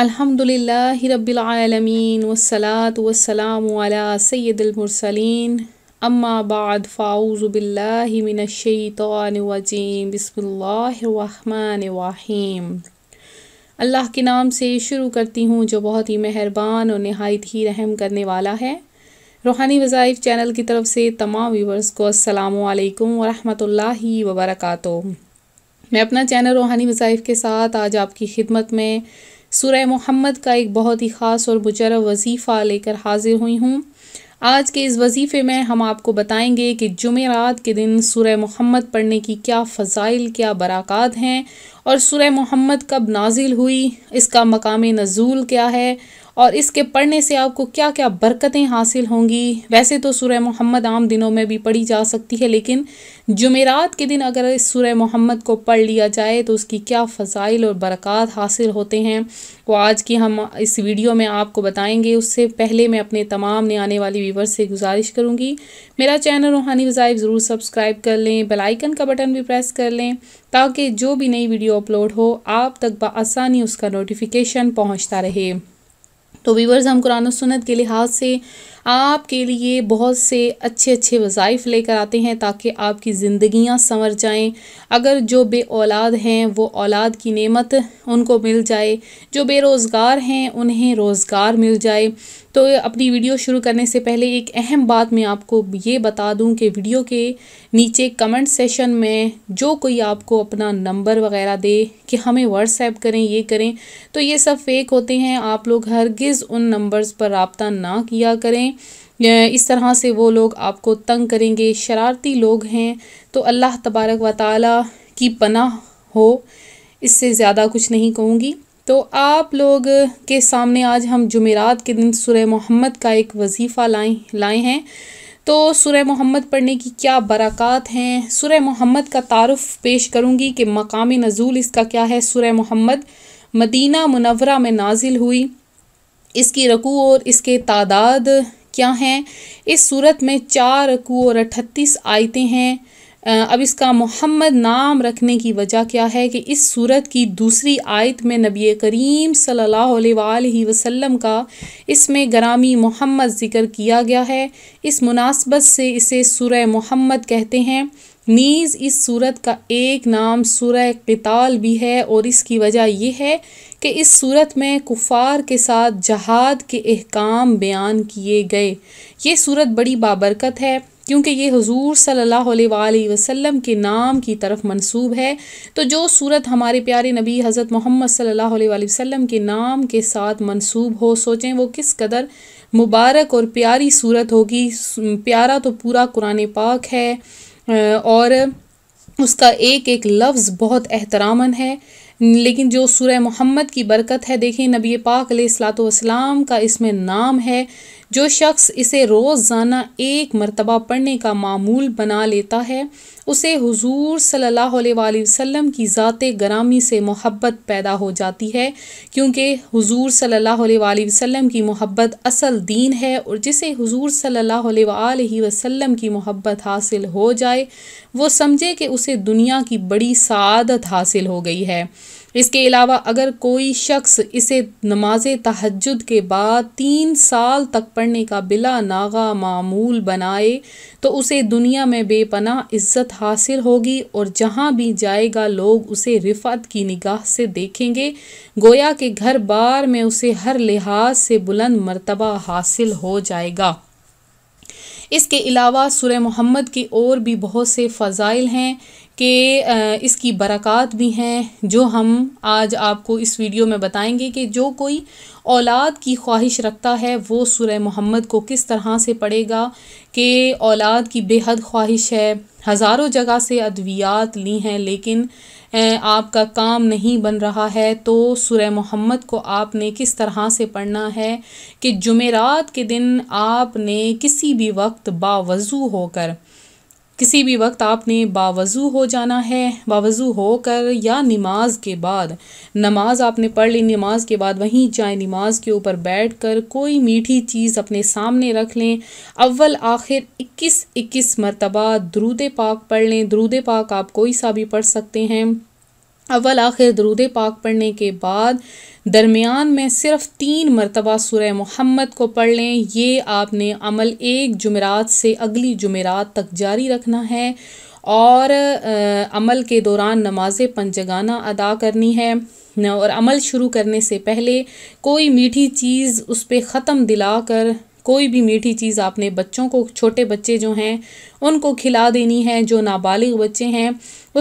अल्हम्दुलिल्लाह रब्बिल आलमीन वस्सलात वस्सलाम अला सय्यिदिल मुरसलीन अम्मा बाद फ़ाऊज़ु बिल्लाहि मिनश्शैतानिर रजीम बिस्मिल्लाहिर रहमानिर रहीम अल्लाह के नाम से शुरू करती हूँ जो बहुत ही मेहरबान और नहायत ही रहम करने वाला है रूहानी वज़ाइफ चैनल की तरफ से तमाम व्यूवर्स को अस्सलाम वालेकुम वरहमतुल्लाहि वबरकातुहू मैं अपना चैनल रूहानी वज़ाइफ के साथ आज आपकी खिदमत में सुरह मोहम्मद का एक बहुत ही ख़ास और मुजरब वजीफ़ा लेकर हाजिर हुई हूँ आज के इस वजीफ़े में हम आपको बताएंगे कि जुमेरात के दिन सुरह मोहम्मद पढ़ने की क्या फ़जाइल क्या बरक़ात हैं और सुरह मोहम्मद कब नाजिल हुई इसका मकाम नज़ूल क्या है और इसके पढ़ने से आपको क्या क्या बरकतें हासिल होंगी वैसे तो सुरह मोहम्मद आम दिनों में भी पढ़ी जा सकती है लेकिन जुमेरात के दिन अगर इस सुरह मोहम्मद को पढ़ लिया जाए तो उसकी क्या फ़साइल और बरक़ात हासिल होते हैं वो आज की हम इस वीडियो में आपको बताएंगे उससे पहले मैं अपने तमाम ने आने वाली व्यूवर्स से गुजारिश करूँगी मेरा चैनल रूहानी वज़ाइफ ज़रूर सब्सक्राइब कर लें बेलाइकन का बटन भी प्रेस कर लें ताकि जो भी नई वीडियो अपलोड हो आप तक बसानी उसका नोटिफिकेशन पहुँचता रहे तो वीवर्स हम कुरान सुनत के लिहाज से आपके लिए बहुत से अच्छे अच्छे वज़ाइफ लेकर आते हैं ताकि आपकी ज़िंदियाँ संवर जाएँ अगर जो बे औलाद हैं वो औलाद की नेमत उनको मिल जाए जो बेरोज़गार हैं उन्हें रोज़गार मिल जाए तो अपनी वीडियो शुरू करने से पहले एक अहम बात मैं आपको ये बता दूं कि वीडियो के नीचे कमेंट सेशन में जो कोई आपको अपना नंबर वगैरह दे कि हमें व्हाट्सएप करें ये करें तो ये सब फेक होते हैं आप लोग हरगिज़ उन नंबर्स पर रबता ना किया करें इस तरह से वो लोग आपको तंग करेंगे शरारती लोग हैं तो अल्लाह तबारक व ताली की पनाह हो इससे ज़्यादा कुछ नहीं कहूँगी तो आप लोग के सामने आज हम जमेरात के दिन सुरह मोहम्मद का एक वजीफ़ा लाए लाए हैं तो सुरह मोहम्मद पढ़ने की क्या बरक़ात हैं सुरह मोहम्मद का तारफ़ पेश करूँगी कि मकामी नज़ूल इसका क्या है सुरह मोहम्मद मदीना मुनवरा में नाजिल हुई इसकी रकू और इसके तादाद क्या हैं इस सूरत में चार रकू और अठतीस आयतें हैं अब इसका मोहम्मद नाम रखने की वजह क्या है कि इस सूरत की दूसरी आयत में नबी करीम सल्लल्लाहु अलैहि वसल्लम का इसमें ग्रामी मोहम्मद ज़िक्र किया गया है इस मुनासबत से इसे सूरह मोहम्मद कहते हैं नीज़ इस सूरत का एक नाम सूरह कताल भी है और इसकी वजह यह है कि इस सूरत में कुफार के साथ जहाद के अहकाम बयान किए गए ये सूरत बड़ी बाबरकत है क्योंकि ये हजूर सल्ला वसम के नाम की तरफ मंसूब है तो जो सूरत हमारे प्यारे नबी हज़रत मोहम्मद सल्ला वसम के नाम के साथ मंसूब हो सोचें वो किस कदर मुबारक और प्यारी सूरत होगी प्यारा तो पूरा कुरान पाक है और उसका एक एक लफ्ज़ बहुत एहतरामन है लेकिन जो सूर्य मोहम्मद की बरकत है देखिए नबी पाक सलाम का इसमें नाम है जो शख्स इसे रोज़ाना एक मरतबा पढ़ने का मामूल बना लेता है उसे हुजूर सल्लल्लाहु अलैहि वसल्लम की ज़ात गरामी से मोहब्बत पैदा हो जाती है क्योंकि हुजूर सल्लल्लाहु अलैहि वसल्लम की मोहब्बत असल दीन है और जिसे हुजूर सल्लल्लाहु अलैहि वसल्लम की मोहब्बत हासिल हो जाए वो समझे कि उसे दुनिया की बड़ी सादत हासिल हो गई है इसके अलावा अगर कोई शख्स इसे नमाज तहजद के बाद तीन साल तक पढ़ने का बिला नागा मामूल बनाए तो उसे दुनिया में बेपना इज़्ज़त हासिल होगी और जहाँ भी जाएगा लोग उसे रिफत की निगाह से देखेंगे गोया के घर बार में उसे हर लिहाज से बुलंद मरतबा हासिल हो जाएगा इसके अलावा सुर मोहम्मद की और भी बहुत से फ़ज़ाइल हैं कि इसकी बरक़ात भी हैं जो हम आज आपको इस वीडियो में बताएंगे कि जो कोई औलाद की ख्वाहिश रखता है वो सुरह मोहम्मद को किस तरह से पढ़ेगा कि औलाद की बेहद ख्वाहिश है हज़ारों जगह से अद्वियात ली हैं लेकिन आपका काम नहीं बन रहा है तो सुरह मोहम्मद को आपने किस तरह से पढ़ना है कि जुमेरात के दिन आपने किसी भी वक्त बावजू होकर किसी भी वक्त आपने बावज़ू हो जाना है बावज़ू होकर या नमाज के बाद नमाज आपने पढ़ ली नमाज के बाद वहीं जाए नमाज के ऊपर बैठ कर कोई मीठी चीज़ अपने सामने रख लें अव्वल आखिर 21 इक्कीस मरतबा दरूद पाक पढ़ लें दरूद पाक आप कोई सा भी पढ़ सकते हैं अवल आखिर दरूद पाक पढ़ने के बाद दरमियान में सिर्फ तीन मरतबा सुरह मोहम्मद को पढ़ लें ये आपने अमल एक जुमेरात से अगली जुमेरात तक जारी रखना है और आ, अमल के दौरान नमाज पंजगाना अदा करनी है और अमल शुरू करने से पहले कोई मीठी चीज़ उस पर ख़त्म दिला कर कोई भी मीठी चीज़ आपने बच्चों को छोटे बच्चे जो हैं उनको खिला देनी है जो नाबालिग बच्चे हैं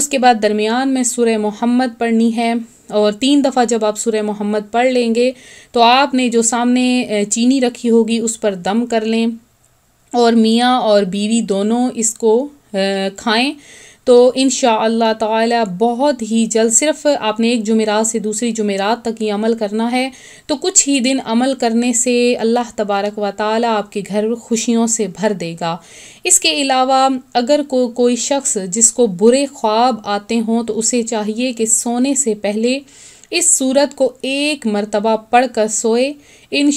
उसके बाद दरमियान में सुर मोहम्मद पढ़नी है और तीन दफ़ा जब आप सुर मोहम्मद पढ़ लेंगे तो आपने जो सामने चीनी रखी होगी उस पर दम कर लें और मियाँ और बीवी दोनों इसको खाएँ तो इन ताला बहुत ही जल्द सिर्फ आपने एक जुमेरात से दूसरी जुमेरात तक ही अमल करना है तो कुछ ही दिन अमल करने से अल्लाह तबारक व ताली आपके घर खुशियों से भर देगा इसके अलावा अगर को, कोई शख्स जिसको बुरे ख्वाब आते हों तो उसे चाहिए कि सोने से पहले इस सूरत को एक मरतबा पढ़ कर सोए इन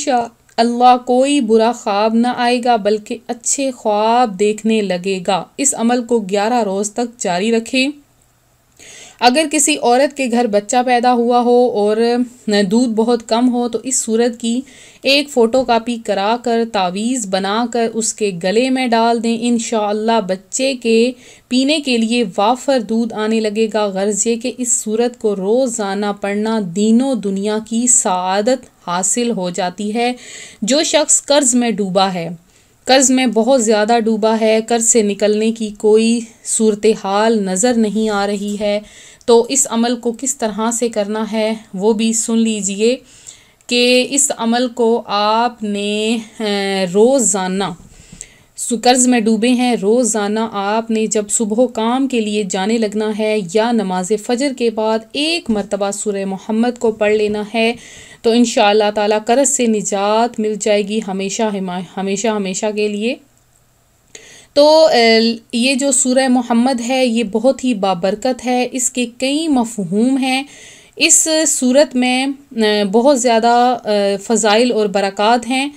अल्लाह कोई बुरा ख्वाब न आएगा बल्कि अच्छे ख्वाब देखने लगेगा इस अमल को ग्यारह रोज़ तक जारी रखें अगर किसी औरत के घर बच्चा पैदा हुआ हो और दूध बहुत कम हो तो इस सूरत की एक फ़ोटो कापी करा कर तावीज़ बना कर उसके गले में डाल दें इन बच्चे के पीने के लिए वाफर दूध आने लगेगा गर्ज ये कि इस सूरत को रोज़ाना पढ़ना दीनों दुनिया की सदत हासिल हो जाती है जो शख्स कर्ज में डूबा है कर्ज़ में बहुत ज़्यादा डूबा है कर्ज से निकलने की कोई सूरत हाल नज़र नहीं आ रही है तो इस अमल को किस तरह से करना है वो भी सुन लीजिए कि इस अमल को आपने रोज़ाना सुकर्ज में डूबे हैं रोज़ाना आपने जब सुबह काम के लिए जाने लगना है या नमाज फ़जर के बाद एक मरतबा सुर मोहम्मद को पढ़ लेना है तो इन ताला कर्ज से निजात मिल जाएगी हमेशा हमेशा हमेशा के लिए तो ये जो सूर्य मोहम्मद है ये बहुत ही बाबरकत है इसके कई मफहूम हैं इस सूरत में बहुत ज़्यादा फ़ज़ाइल और बरक़ात हैं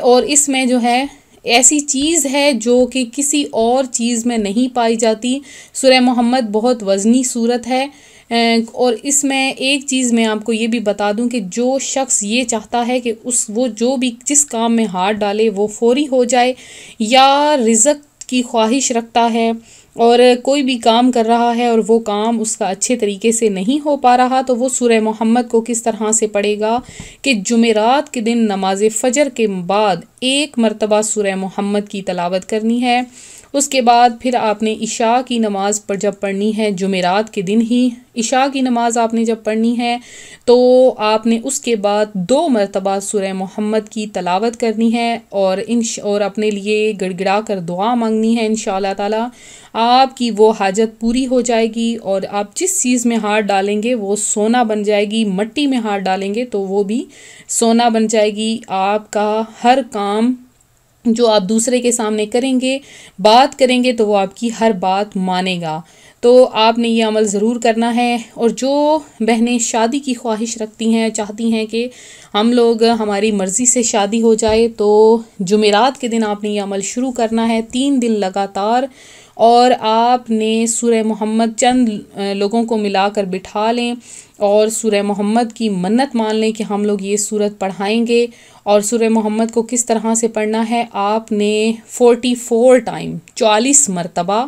और इसमें जो है ऐसी चीज़ है जो कि किसी और चीज़ में नहीं पाई जाती सुरह मोहम्मद बहुत वज़नी सूरत है और इसमें एक चीज़ मैं आपको ये भी बता दूं कि जो शख्स ये चाहता है कि उस वो जो भी जिस काम में हाथ डाले वो फौरी हो जाए या रिजक की ख्वाहिश रखता है और कोई भी काम कर रहा है और वो काम उसका अच्छे तरीके से नहीं हो पा रहा तो वो सूर्य मोहम्मद को किस तरह से पढ़ेगा कि जुमेरात के दिन नमाज फ़जर के बाद एक मरतबा सूर्य मोहम्मद की तलावत करनी है उसके बाद फिर आपने इशा की नमाज़ पर जब पढ़नी है जुमेरात के दिन ही इशा की नमाज़ आपने जब पढ़नी है तो आपने उसके बाद दो मरतबा सुरह मोहम्मद की तलावत करनी है और इन और अपने लिए गड़गड़ा कर दुआ मांगनी है इन ताला आपकी वो हाजत पूरी हो जाएगी और आप जिस चीज़ में हार डालेंगे वो सोना बन जाएगी मट्टी में हार डालेंगे तो वो भी सोना बन जाएगी आपका हर काम जो आप दूसरे के सामने करेंगे बात करेंगे तो वो आपकी हर बात मानेगा तो आपने ये अमल ज़रूर करना है और जो बहनें शादी की ख्वाहिश रखती हैं चाहती हैं कि हम लोग हमारी मर्ज़ी से शादी हो जाए तो जुमेरात के दिन आपने ये अमल शुरू करना है तीन दिन लगातार और आपने सूर्य मोहम्मद चंद लोगों को मिलाकर बिठा लें और सूर्य मोहम्मद की मन्नत मान लें कि हम लोग ये सूरत पढ़ाएंगे और सूर्य मोहम्मद को किस तरह से पढ़ना है आपने फ़ोर्टी फ़ोर टाइम चालीस मरतबा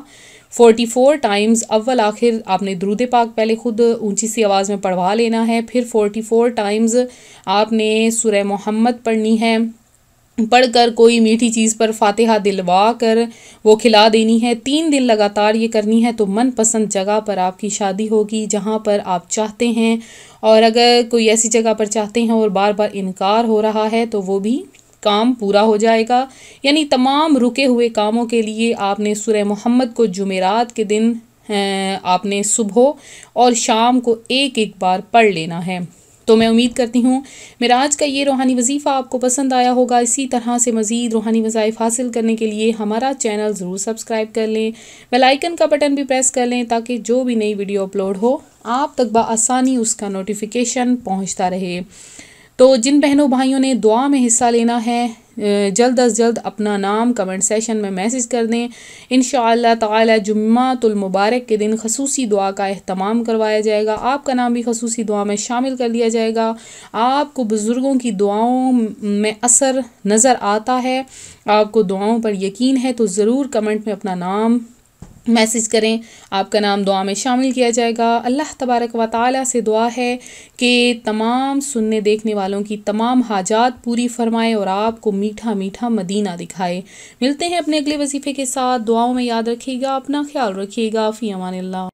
फ़ोर्टी फ़ोर टाइम्स अव्वल आखिर आपने दरूद पाक पहले ख़ुद ऊंची सी आवाज़ में पढ़वा लेना है फिर फ़ोर्टी फ़ोर टाइम्स आपने सूर्य मोहम्मद पढ़नी है पढ़कर कोई मीठी चीज़ पर फातिहा दिलवा कर वो खिला देनी है तीन दिन लगातार ये करनी है तो मनपसंद जगह पर आपकी शादी होगी जहाँ पर आप चाहते हैं और अगर कोई ऐसी जगह पर चाहते हैं और बार बार इनकार हो रहा है तो वो भी काम पूरा हो जाएगा यानी तमाम रुके हुए कामों के लिए आपने सुरह मोहम्मद को जुमेरात के दिन आपने सुबह और शाम को एक एक बार पढ़ लेना है तो मैं उम्मीद करती हूँ मेरा आज का ये रूहानी वजीफ़ा आपको पसंद आया होगा इसी तरह से मज़ीद रूहानी वज़ाइफ हासिल करने के लिए हमारा चैनल ज़रूर सब्सक्राइब कर लें बेलाइकन का बटन भी प्रेस कर लें ताकि जो भी नई वीडियो अपलोड हो आप तक बसानी उसका नोटिफिकेशन पहुँचता रहे तो जिन बहनों भाइयों ने दुआ में हिस्सा लेना है जल्द अज जल्द अपना नाम कमेंट सेशन में मैसेज कर दें इन शाह जुम्मातुलमुबारक के दिन खसूसी दुआ का अहतमाम करवाया जाएगा आपका नाम भी खसूसी दुआ में शामिल कर लिया जाएगा आपको बुज़ुर्गों की दुआओं में असर नज़र आता है आपको दुआओं पर यकीन है तो ज़रूर कमेंट में अपना नाम मैसेज करें आपका नाम दुआ में शामिल किया जाएगा अल्लाह तबारक व ताली से दुआ है कि तमाम सुनने देखने वालों की तमाम हाजात पूरी फरमाए और आपको मीठा मीठा मदीना दिखाए मिलते हैं अपने अगले वजीफ़े के साथ दुआओं में याद रखिएगा अपना ख्याल रखिएगा फ़ी अमान